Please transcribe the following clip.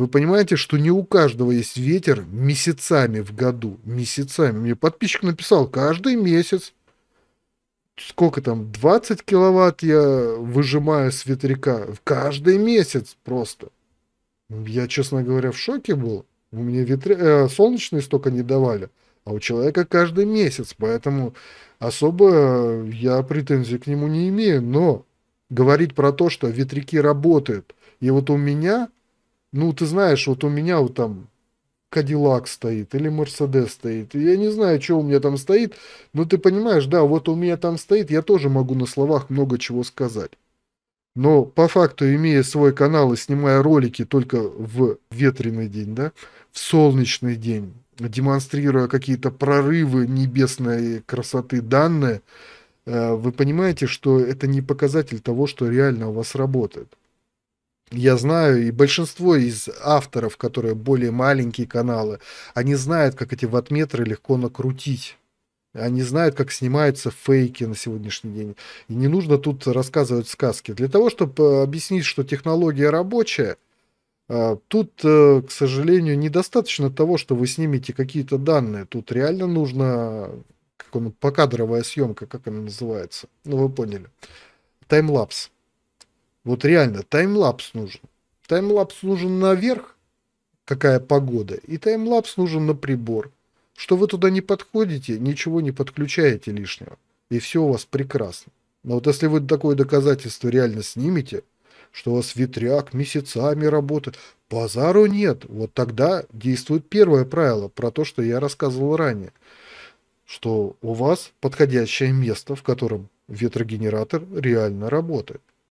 Вы понимаете, что не у каждого есть ветер месяцами в году. Месяцами. Мне подписчик написал, каждый месяц. Сколько там, 20 киловатт я выжимаю с ветряка. Каждый месяц просто. Ну, я, честно говоря, в шоке был. У меня ветря... э, солнечные столько не давали. А у человека каждый месяц. Поэтому особо э, я претензий к нему не имею. Но говорить про то, что ветряки работают. И вот у меня ну, ты знаешь, вот у меня вот там Кадиллак стоит или Мерседес стоит. Я не знаю, что у меня там стоит, но ты понимаешь, да, вот у меня там стоит, я тоже могу на словах много чего сказать. Но по факту, имея свой канал и снимая ролики только в ветреный день, да, в солнечный день, демонстрируя какие-то прорывы небесной красоты данные, э, вы понимаете, что это не показатель того, что реально у вас работает я знаю, и большинство из авторов, которые более маленькие каналы, они знают, как эти ватметры легко накрутить. Они знают, как снимаются фейки на сегодняшний день. И не нужно тут рассказывать сказки. Для того, чтобы э, объяснить, что технология рабочая, э, тут, э, к сожалению, недостаточно того, что вы снимете какие-то данные. Тут реально нужно как он, покадровая съемка, как она называется. Ну, вы поняли. Таймлапс. Вот реально, таймлапс нужен. Таймлапс нужен наверх, какая погода, и таймлапс нужен на прибор. Что вы туда не подходите, ничего не подключаете лишнего, и все у вас прекрасно. Но вот если вы такое доказательство реально снимете, что у вас ветряк месяцами работает, базару нет. Вот тогда действует первое правило про то, что я рассказывал ранее, что у вас подходящее место, в котором ветрогенератор реально работает.